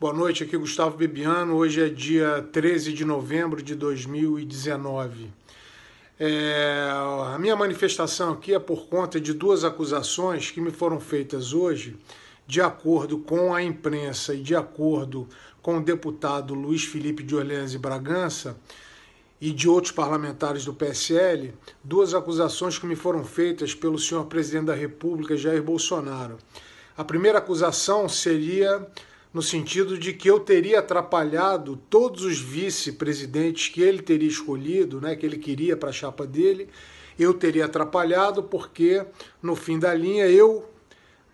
Boa noite, aqui é Gustavo Bebiano. Hoje é dia 13 de novembro de 2019. É, a minha manifestação aqui é por conta de duas acusações que me foram feitas hoje, de acordo com a imprensa e de acordo com o deputado Luiz Felipe de Orleans e Bragança e de outros parlamentares do PSL, duas acusações que me foram feitas pelo senhor presidente da República, Jair Bolsonaro. A primeira acusação seria no sentido de que eu teria atrapalhado todos os vice-presidentes que ele teria escolhido, né, que ele queria para a chapa dele, eu teria atrapalhado porque no fim da linha eu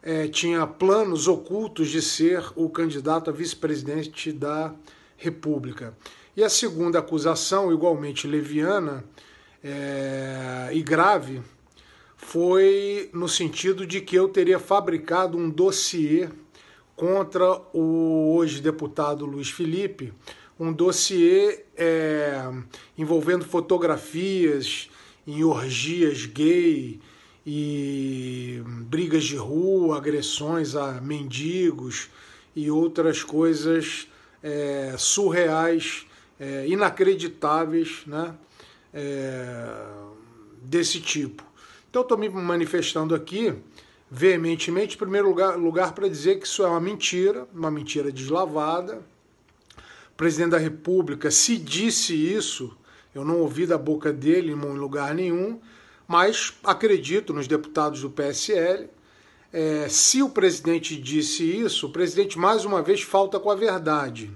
é, tinha planos ocultos de ser o candidato a vice-presidente da República. E a segunda acusação, igualmente leviana é, e grave, foi no sentido de que eu teria fabricado um dossiê contra o hoje deputado Luiz Felipe um dossiê é, envolvendo fotografias em orgias gay e brigas de rua, agressões a mendigos e outras coisas é, surreais, é, inacreditáveis, né? É, desse tipo. Então, estou me manifestando aqui veementemente, em primeiro lugar, lugar para dizer que isso é uma mentira, uma mentira deslavada. O presidente da República, se disse isso, eu não ouvi da boca dele em lugar nenhum, mas acredito nos deputados do PSL. É, se o presidente disse isso, o presidente mais uma vez falta com a verdade.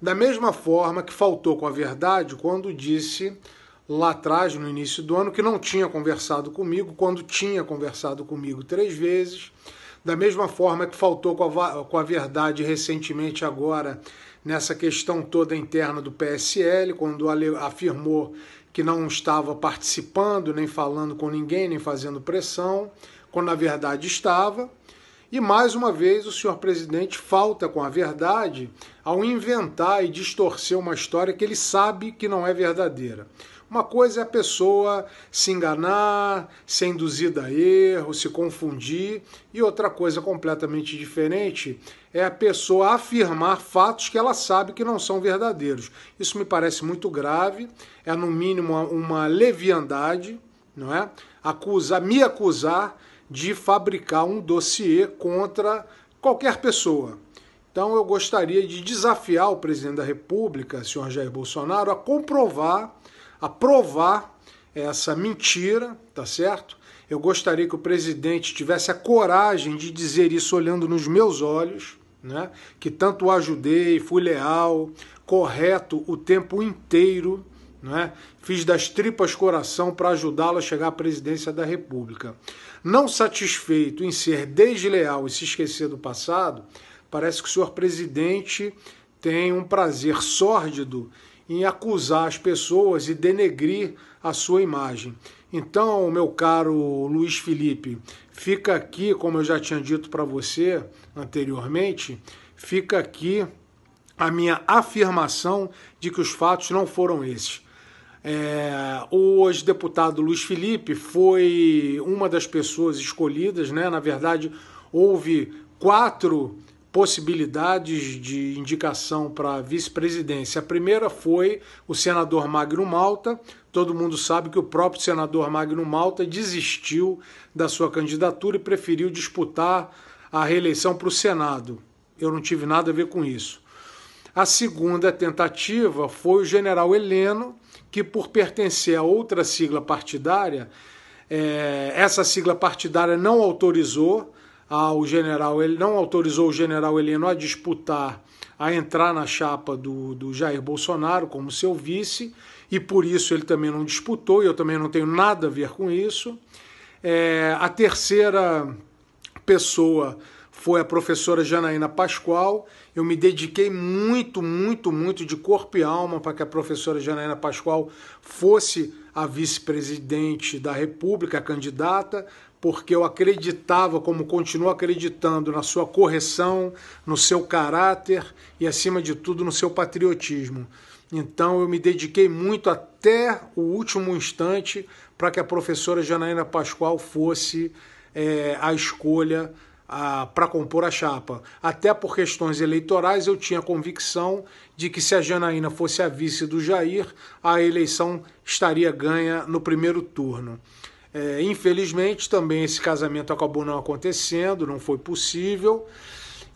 Da mesma forma que faltou com a verdade quando disse lá atrás, no início do ano, que não tinha conversado comigo, quando tinha conversado comigo três vezes. Da mesma forma que faltou com a, com a verdade recentemente, agora, nessa questão toda interna do PSL, quando afirmou que não estava participando, nem falando com ninguém, nem fazendo pressão, quando na verdade estava. E mais uma vez o senhor presidente falta com a verdade ao inventar e distorcer uma história que ele sabe que não é verdadeira. Uma coisa é a pessoa se enganar, ser induzida a erro, se confundir, e outra coisa completamente diferente é a pessoa afirmar fatos que ela sabe que não são verdadeiros. Isso me parece muito grave, é no mínimo uma leviandade, não é? Acusar, me acusar de fabricar um dossiê contra qualquer pessoa. Então eu gostaria de desafiar o presidente da República, senhor Jair Bolsonaro, a comprovar a provar essa mentira, tá certo? Eu gostaria que o presidente tivesse a coragem de dizer isso olhando nos meus olhos, né? Que tanto o ajudei, fui leal, correto o tempo inteiro, né? Fiz das tripas coração para ajudá-lo a chegar à presidência da República. Não satisfeito em ser desleal e se esquecer do passado, parece que o senhor presidente tem um prazer sórdido em acusar as pessoas e denegrir a sua imagem. Então, meu caro Luiz Felipe, fica aqui, como eu já tinha dito para você anteriormente, fica aqui a minha afirmação de que os fatos não foram esses. É, o ex-deputado Luiz Felipe foi uma das pessoas escolhidas, né? Na verdade, houve quatro possibilidades de indicação para vice-presidência. A primeira foi o senador Magno Malta. Todo mundo sabe que o próprio senador Magno Malta desistiu da sua candidatura e preferiu disputar a reeleição para o Senado. Eu não tive nada a ver com isso. A segunda tentativa foi o general Heleno, que, por pertencer a outra sigla partidária, eh, essa sigla partidária não autorizou ao general, ele não autorizou o general Heleno a disputar, a entrar na chapa do, do Jair Bolsonaro como seu vice, e por isso ele também não disputou, e eu também não tenho nada a ver com isso. É, a terceira pessoa foi a professora Janaína Pascoal. Eu me dediquei muito, muito, muito de corpo e alma para que a professora Janaína Pascoal fosse a vice-presidente da República, a candidata, porque eu acreditava, como continuo acreditando, na sua correção, no seu caráter e, acima de tudo, no seu patriotismo. Então, eu me dediquei muito até o último instante para que a professora Janaína Pascoal fosse é, a escolha para compor a chapa. Até por questões eleitorais, eu tinha convicção de que se a Janaína fosse a vice do Jair, a eleição estaria ganha no primeiro turno. É, infelizmente, também esse casamento acabou não acontecendo, não foi possível.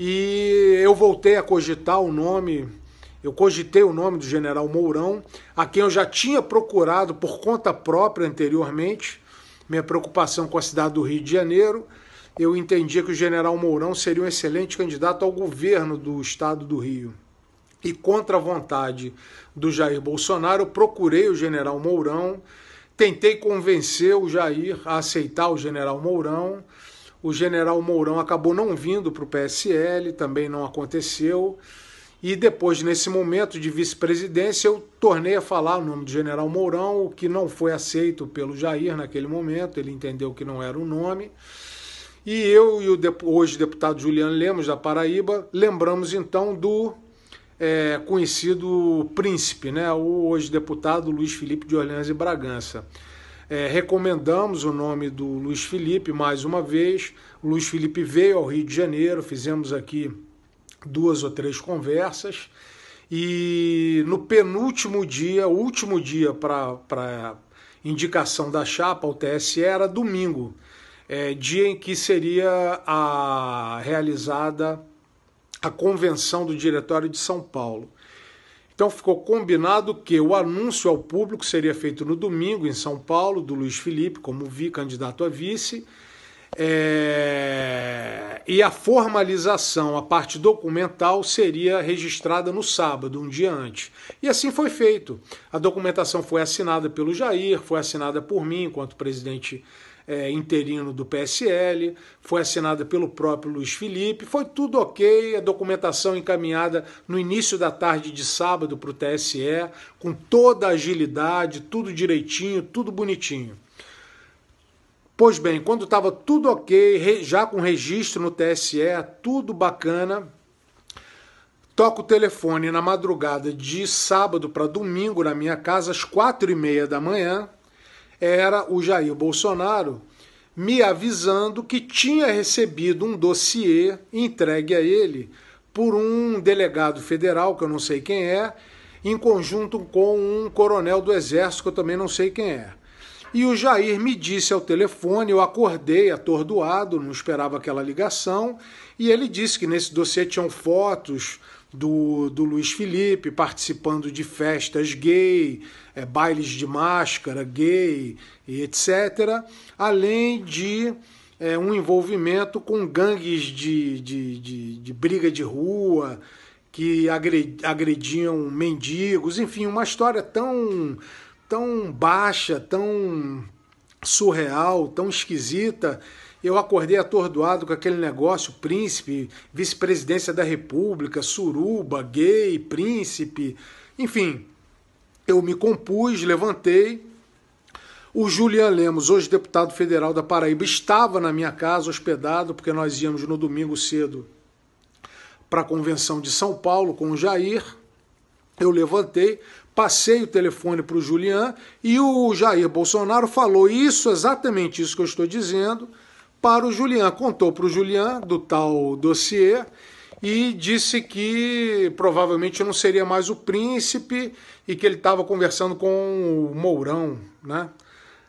E eu voltei a cogitar o nome, eu cogitei o nome do general Mourão, a quem eu já tinha procurado por conta própria anteriormente, minha preocupação com a cidade do Rio de Janeiro. Eu entendia que o general Mourão seria um excelente candidato ao governo do estado do Rio. E contra a vontade do Jair Bolsonaro, eu procurei o general Mourão Tentei convencer o Jair a aceitar o general Mourão. O general Mourão acabou não vindo para o PSL, também não aconteceu. E depois, nesse momento de vice-presidência, eu tornei a falar o nome do general Mourão, o que não foi aceito pelo Jair naquele momento, ele entendeu que não era o nome. E eu e o hoje deputado Juliano Lemos, da Paraíba, lembramos então do é, conhecido príncipe, né? o hoje deputado Luiz Felipe de Orleans e Bragança. É, recomendamos o nome do Luiz Felipe mais uma vez. O Luiz Felipe veio ao Rio de Janeiro, fizemos aqui duas ou três conversas. E no penúltimo dia, último dia para indicação da chapa ao TSE era domingo, é, dia em que seria a, realizada a convenção do Diretório de São Paulo. Então ficou combinado que o anúncio ao público seria feito no domingo em São Paulo, do Luiz Felipe, como vi, candidato a vice. É... E a formalização, a parte documental, seria registrada no sábado, um dia antes. E assim foi feito. A documentação foi assinada pelo Jair, foi assinada por mim, enquanto presidente é, interino do PSL, foi assinada pelo próprio Luiz Felipe, foi tudo ok, a documentação encaminhada no início da tarde de sábado para o TSE, com toda a agilidade, tudo direitinho, tudo bonitinho. Pois bem, quando estava tudo ok, já com registro no TSE, tudo bacana, toca o telefone na madrugada de sábado para domingo na minha casa, às quatro e meia da manhã, era o Jair Bolsonaro me avisando que tinha recebido um dossiê entregue a ele por um delegado federal, que eu não sei quem é, em conjunto com um coronel do Exército, que eu também não sei quem é. E o Jair me disse ao telefone, eu acordei atordoado, não esperava aquela ligação, e ele disse que nesse dossiê tinham fotos do, do Luiz Felipe participando de festas gay, é, bailes de máscara gay e etc., além de é, um envolvimento com gangues de, de, de, de briga de rua que agrediam mendigos, enfim, uma história tão, tão baixa, tão surreal, tão esquisita eu acordei atordoado com aquele negócio, príncipe, vice-presidência da república, suruba, gay, príncipe, enfim. Eu me compus, levantei. O Julian Lemos, hoje deputado federal da Paraíba, estava na minha casa hospedado, porque nós íamos no domingo cedo para a convenção de São Paulo com o Jair. Eu levantei, passei o telefone para o Julian e o Jair Bolsonaro falou isso, exatamente isso que eu estou dizendo para o Julian. Contou para o Julian do tal dossiê e disse que provavelmente não seria mais o príncipe e que ele estava conversando com o Mourão, né?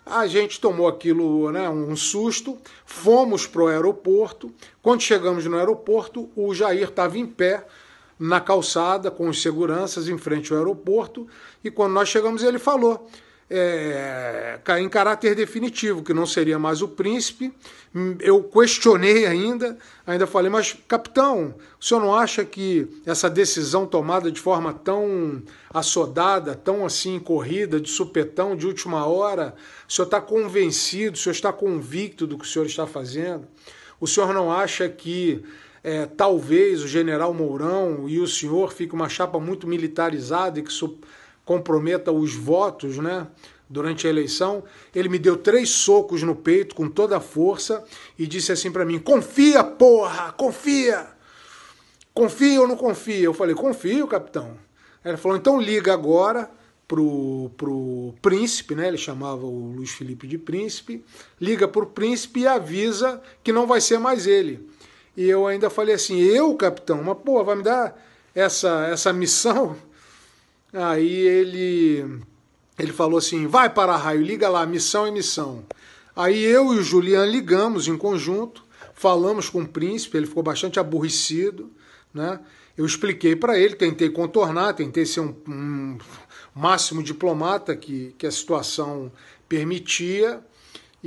A gente tomou aquilo, né, um susto, fomos para o aeroporto. Quando chegamos no aeroporto, o Jair estava em pé na calçada com os seguranças em frente ao aeroporto e quando nós chegamos ele falou: é, em caráter definitivo, que não seria mais o príncipe. Eu questionei ainda, ainda falei, mas capitão, o senhor não acha que essa decisão tomada de forma tão assodada, tão assim corrida, de supetão, de última hora, o senhor está convencido, o senhor está convicto do que o senhor está fazendo? O senhor não acha que é, talvez o general Mourão e o senhor fique uma chapa muito militarizada e que comprometa os votos, né? Durante a eleição, ele me deu três socos no peito com toda a força e disse assim para mim: "Confia, porra, confia. Confia ou não confia?" Eu falei: "Confio, capitão." Ele falou: "Então liga agora pro, pro príncipe, né? Ele chamava o Luiz Felipe de príncipe. Liga pro príncipe e avisa que não vai ser mais ele." E eu ainda falei assim: "Eu, capitão, mas porra, vai me dar essa essa missão?" Aí ele ele falou assim: "Vai para a raio, liga lá, missão é missão". Aí eu e o Julian ligamos em conjunto, falamos com o príncipe, ele ficou bastante aborrecido, né? Eu expliquei para ele, tentei contornar, tentei ser um, um máximo diplomata que, que a situação permitia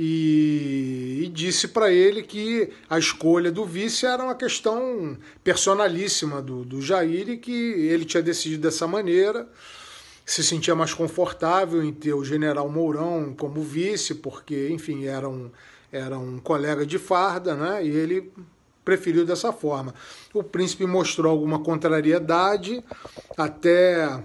e, e disse para ele que a escolha do vice era uma questão personalíssima do, do Jair e que ele tinha decidido dessa maneira. Se sentia mais confortável em ter o general Mourão como vice, porque, enfim, era um, era um colega de farda, né? E ele preferiu dessa forma. O príncipe mostrou alguma contrariedade, até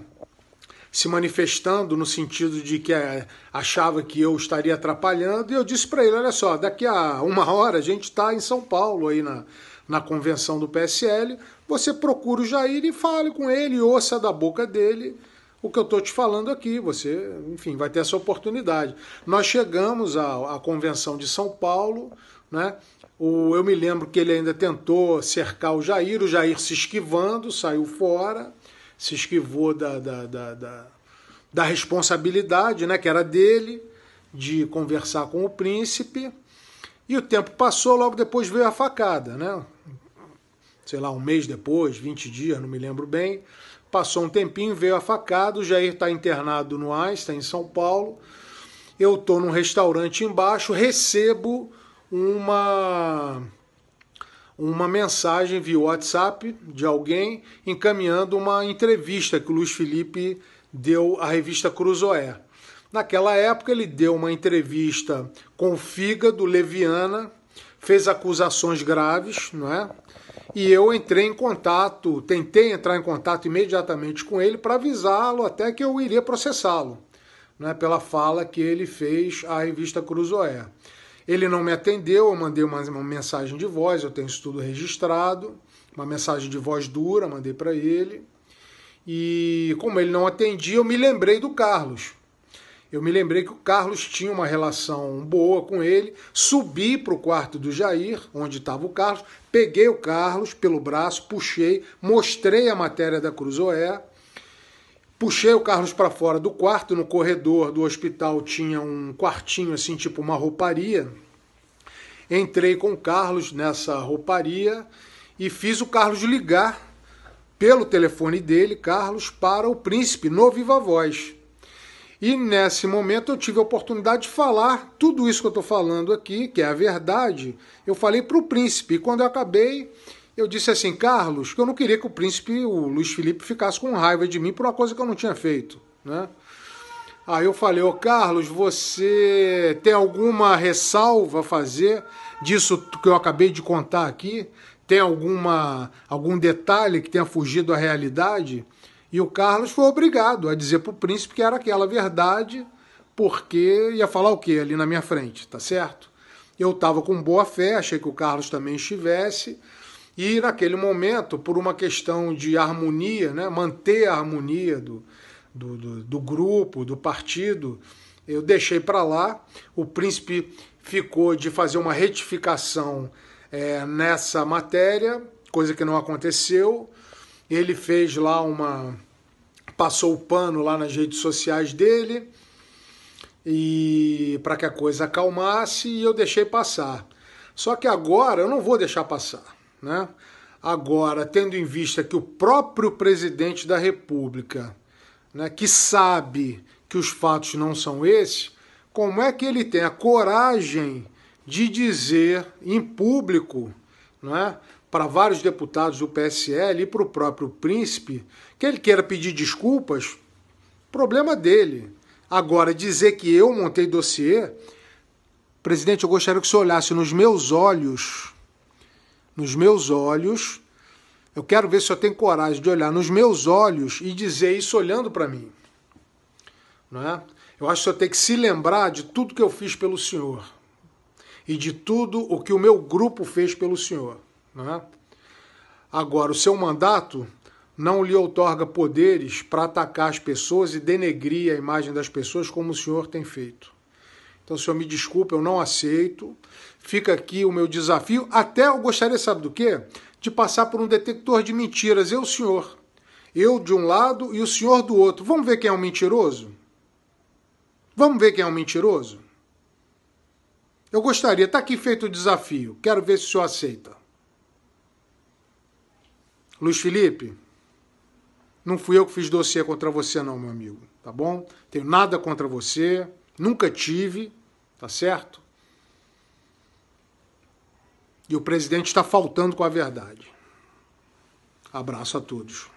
se manifestando no sentido de que eh, achava que eu estaria atrapalhando, e eu disse para ele: olha só, daqui a uma hora a gente está em São Paulo, aí na, na convenção do PSL, você procura o Jair e fale com ele, ouça da boca dele o que eu estou te falando aqui. Você, enfim, vai ter essa oportunidade. Nós chegamos à, à convenção de São Paulo, né? O, eu me lembro que ele ainda tentou cercar o Jair, o Jair se esquivando, saiu fora se esquivou da, da, da, da, da responsabilidade, né, que era dele, de conversar com o príncipe. E o tempo passou, logo depois veio a facada, né? Sei lá, um mês depois, 20 dias, não me lembro bem. Passou um tempinho, veio a facada. O Jair está internado no Einstein, em São Paulo. Eu estou num restaurante embaixo, recebo uma uma mensagem via WhatsApp de alguém encaminhando uma entrevista que o Luiz Felipe deu à revista Cruzoé. Naquela época, ele deu uma entrevista com o Fígado Leviana, fez acusações graves, não é? E eu entrei em contato, tentei entrar em contato imediatamente com ele para avisá-lo até que eu iria processá-lo, é? pela fala que ele fez à revista Cruzoé. Ele não me atendeu, eu mandei uma, uma mensagem de voz, eu tenho isso tudo registrado, uma mensagem de voz dura, mandei para ele. E como ele não atendia, eu me lembrei do Carlos. Eu me lembrei que o Carlos tinha uma relação boa com ele. Subi para o quarto do Jair, onde estava o Carlos, peguei o Carlos pelo braço, puxei, mostrei a matéria da Cruzoé Puxei o Carlos para fora do quarto, no corredor do hospital tinha um quartinho assim, tipo uma rouparia. Entrei com o Carlos nessa rouparia e fiz o Carlos ligar pelo telefone dele, Carlos, para o príncipe no Viva Voz. E nesse momento eu tive a oportunidade de falar tudo isso que eu estou falando aqui, que é a verdade. Eu falei para o príncipe. E quando eu acabei, eu disse assim, Carlos, que eu não queria que o príncipe, o Luiz Felipe, ficasse com raiva de mim por uma coisa que eu não tinha feito, né? Aí eu falei, ô oh, Carlos, você tem alguma ressalva a fazer disso que eu acabei de contar aqui? Tem alguma algum detalhe que tenha fugido à realidade? E o Carlos foi obrigado a dizer para o príncipe que era aquela verdade, porque ia falar o que ali na minha frente, tá certo? Eu estava com boa fé, achei que o Carlos também estivesse, e naquele momento, por uma questão de harmonia, né, manter a harmonia do, do, do, do grupo, do partido, eu deixei para lá. O príncipe ficou de fazer uma retificação é, nessa matéria, coisa que não aconteceu. Ele fez lá uma. passou o pano lá nas redes sociais dele e para que a coisa acalmasse e eu deixei passar. Só que agora eu não vou deixar passar. Né? Agora, tendo em vista que o próprio presidente da República, né, que sabe que os fatos não são esses, como é que ele tem a coragem de dizer em público né, para vários deputados do PSL e para o próprio príncipe que ele queira pedir desculpas? Problema dele. Agora, dizer que eu montei dossiê, presidente, eu gostaria que você olhasse nos meus olhos nos meus olhos. Eu quero ver se eu tenho coragem de olhar nos meus olhos e dizer isso olhando para mim. Não é? Eu acho que eu tenho que se lembrar de tudo que eu fiz pelo Senhor e de tudo o que o meu grupo fez pelo Senhor. Não é? Agora, o seu mandato não lhe outorga poderes para atacar as pessoas e denegrir a imagem das pessoas como o senhor tem feito. Então, senhor, me desculpe, eu não aceito. Fica aqui o meu desafio. Até eu gostaria, sabe do quê? De passar por um detector de mentiras. Eu, senhor. Eu de um lado e o senhor do outro. Vamos ver quem é um mentiroso? Vamos ver quem é um mentiroso? Eu gostaria. Está aqui feito o desafio. Quero ver se o senhor aceita. Luiz Felipe, não fui eu que fiz dossiê contra você, não, meu amigo. Tá bom? Tenho nada contra você. Nunca tive. Tá certo? E o presidente está faltando com a verdade. Abraço a todos.